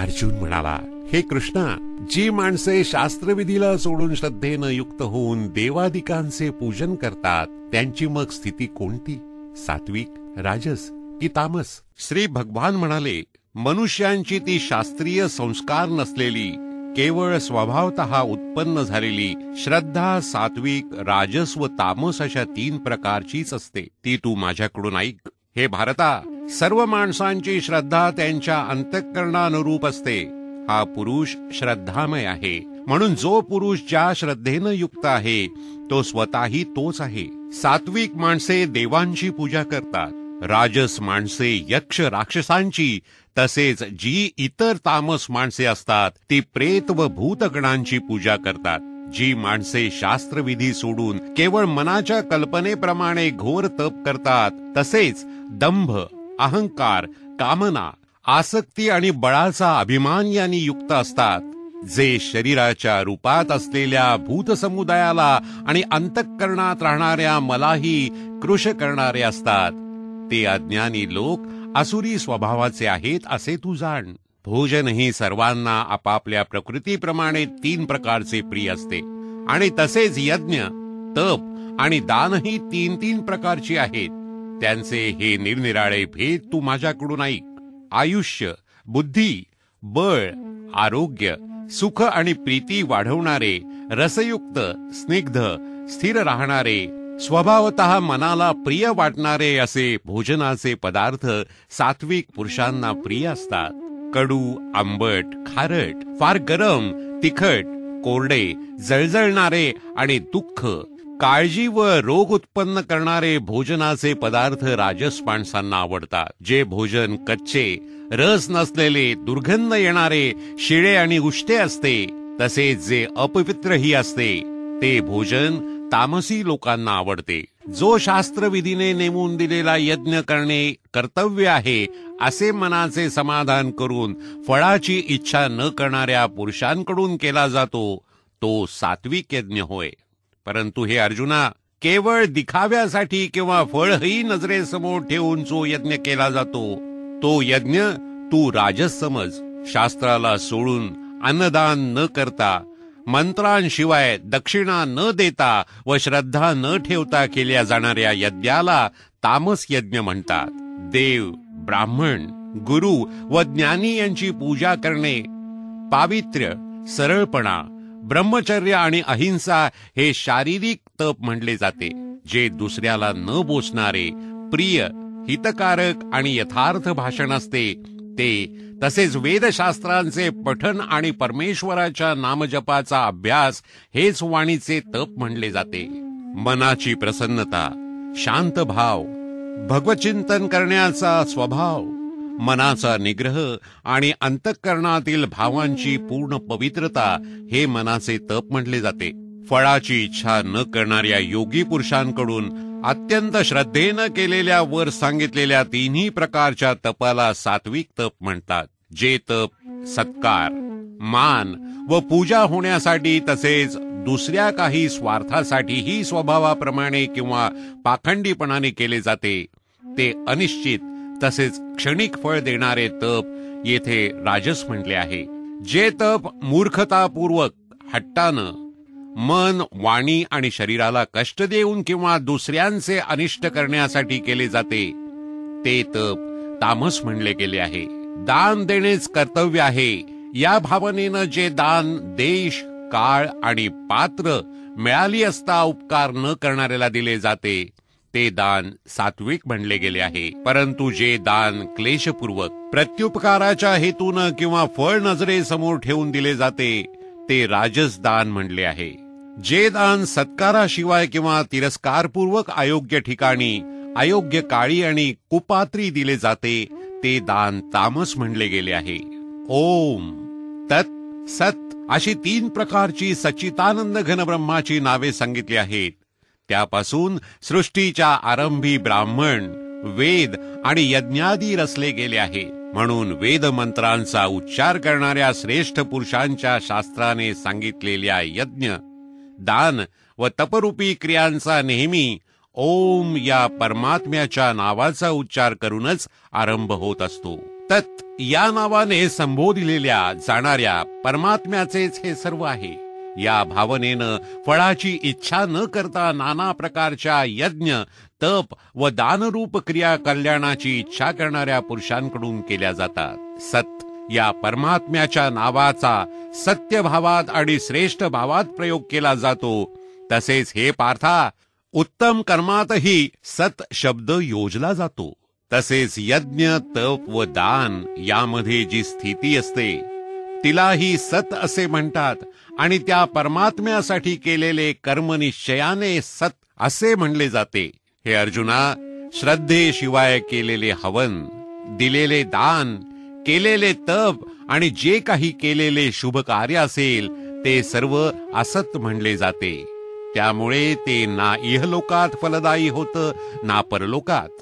अर्जुन म्हणाला हे कृष्णा जी माणसे शास्त्रविधीला सोडून श्रद्धेनं युक्त होऊन देवादिकांचे पूजन करतात त्यांची मग स्थिती कोणती सात्विक राजस कि तामस श्री भगवान म्हणाले मनुष्यांची ती शास्त्रीय संस्कार नसलेली केवळ स्वभावत उत्पन्न झालेली श्रद्धा सात्विक राजस व तामस अशा तीन प्रकारचीच असते ती तू माझ्याकडून ऐक हे भारता सर्व माणसांची श्रद्धा त्यांच्या अंतःकरणानुरूप असते हा पुरुष श्रद्धामय आहे म्हणून जो पुरुष ज्या श्रद्धेनं युक्त आहे तो स्वतःही तोच आहे सात्विक माणसे देवांची पूजा करतात राजस माणसे यक्ष राक्षसांची तसेच जी इतर तामस माणसे असतात ती प्रेत व भूतगणांची पूजा करतात जी माणसे शास्त्रविधी सोडून केवळ मनाच्या कल्पनेप्रमाणे घोर तप करतात तसेच दंभ अहंकार कामना आसक्ती आणि बळाचा अभिमान यांनी युक्त असतात जे शरीराच्या रूपात असलेल्या भूतसमुदायाला आणि अंतःकरणात राहणाऱ्या मलाही कृष करणारे असतात ते अज्ञानी लोक असुरी स्वभावाचे आहेत असे तू जाण भोजन ही सर्वांना आपापल्या प्रकृतीप्रमाणे तीन प्रकारचे प्रिय असते आणि तसेच यज्ञ तप आणि दानही तीन तीन प्रकारची आहेत त्यांचे हे निरनिराळे भेद तू माझ्याकडून ऐक आयुष्य बुद्धी बळ आरोग्य सुख आणि प्रीती वाढवणारे रसयुक्त स्निग्ध स्थिर राहणारे स्वभावत मनाला प्रिय वाटणारे असे भोजनाचे पदार्थ सात्विक पुरुषांना प्रिय असतात कडू आंबट खारट फार गरम तिखट कोरडे जळजळणारे आणि दुःख काळजी व रोग उत्पन्न करणारे भोजनाचे पदार्थ राजस माणसांना आवडतात जे भोजन कच्चे रस नसलेले दुर्गंध येणारे शिळे आणि उष्टे असते तसेच जे अपवित्रही असते ते भोजन तामसी लोकांना आवडते जो शास्त्रविधीने नेमून दिलेला यज्ञ करणे कर्तव्य आहे असे मनाचे समाधान करून फळाची इच्छा न करणाऱ्या पुरुषांकडून केला जातो तो सात्विक यज्ञ होय परंतु हे अर्जुना केवळ दिखाव्यासाठी किंवा फळही नजरेसमोर ठेवून जो यज्ञ केला जातो तो यज्ञ तू राजस समज शास्त्राला सोडून अन्नदान न करता मंत्रांशिवाय दक्षिणा न देता व श्रद्धा न ठेवता केल्या जाणाऱ्या यज्ञाला तामस यज्ञ म्हणतात देव ब्राह्मण गुरु व ज्ञानी यांची पूजा करणे पावित्र्य सरळपणा ब्रह्मचर्य आणि अहिंसा हे शारीरिक तप म्हणले जाते जे दुसऱ्याला न बोचणारे प्रिय हितकारक आणि यथार्थ भाषण असते ते तसेच वेदशास्त्रांचे पठन आणि परमेश्वराच्या नामजपाचा अभ्यास हेच वाणीचे तप म्हणले जाते मनाची प्रसन्नता शांत भाव भगवचिंतन करण्याचा स्वभाव मनाचा निग्रह आणि अंतःकरणातील भावांची पूर्ण पवित्रता हे मनाचे तप म्हटले जाते फळाची इच्छा न करणाऱ्या योगी पुरुषांकडून अत्यंत श्रद्धेनं केलेल्या वर सांगितलेल्या तिन्ही प्रकारच्या तपाला सात्विक तप म्हणतात जे तप सत्कार मान व पूजा होण्यासाठी तसेच दुसऱ्या काही स्वार्थासाठीही स्वभावाप्रमाणे किंवा पाखंडीपणाने केले जाते ते अनिश्चित तसेच क्षणिक फळ देणारे तप येथे राजस म्हटले आहे जे तप मूर्खतापूर्वक हट्टानं मन वाणी आणि शरीराला कष्ट देऊन किंवा दुसऱ्यांचे अनिष्ट करण्यासाठी केले जाते ते तप तामस म्हणले गेले आहे दान देणेच कर्तव्य आहे या भावनेनं जे दान देश काळ आणि पात्र मिळाली असता उपकार न करणाऱ्याला दिले जाते ते दान सात्विक म्हणले गेले आहे परंतु जे दान क्लेशपूर्वक प्रत्युपकाराच्या हेतून किंवा फळ समोर ठेवून दिले जाते ते राजस दान म्हणले आहे जे दान सत्काराशिवाय किंवा तिरस्कारपूर्वक अयोग्य ठिकाणी अयोग्य काळी आणि कुपात्री दिले जाते ते दान तामस म्हणले गेले आहे ओम तत् सत अशी तीन प्रकारची सच्चितानंद ब्रह्माची नावे सांगितली आहेत त्यापासून सृष्टीच्या आरंभी ब्राह्मण वेद आणि यज्ञादी रचले गेले आहे म्हणून वेद मंत्रांचा उच्चार करणाऱ्या श्रेष्ठ पुरुषांच्या शास्त्राने सांगितलेल्या यज्ञ दान व तपरूपी क्रियांचा नेहमी ओम या परमात्म्याच्या नावाचा उच्चार करूनच आरंभ होत असतो तत् या नावाने संबोधिलेल्या जाणाऱ्या परमात्म्याचेच हे सर्व आहे या भावनेनं फळाची इच्छा न करता नाना प्रकारच्या यज्ञ तप व दानरूप क्रिया कल्याणाची इच्छा करणाऱ्या पुरुषांकडून केल्या जातात सत या परमात्म्याच्या नावाचा सत्य भावात आणि श्रेष्ठ भावात प्रयोग केला जातो तसेच हे पार्था उत्तम कर्मातही सत शब्द योजला जातो तसेच यज्ञ तप व दान यामध्ये जी स्थिती असते तिलाही सत असे म्हणतात आणि त्या परमात्म्यासाठी केलेले कर्मनिश्चयाने सत असे म्हणले जाते हे अर्जुना श्रद्धेशिवाय केलेले हवन दिलेले दान केलेले तप आणि जे काही केलेले शुभ कार्य असेल ते सर्व असत म्हणले जाते त्यामुळे ते ना इहलोकात फलदायी होतं ना परलोकात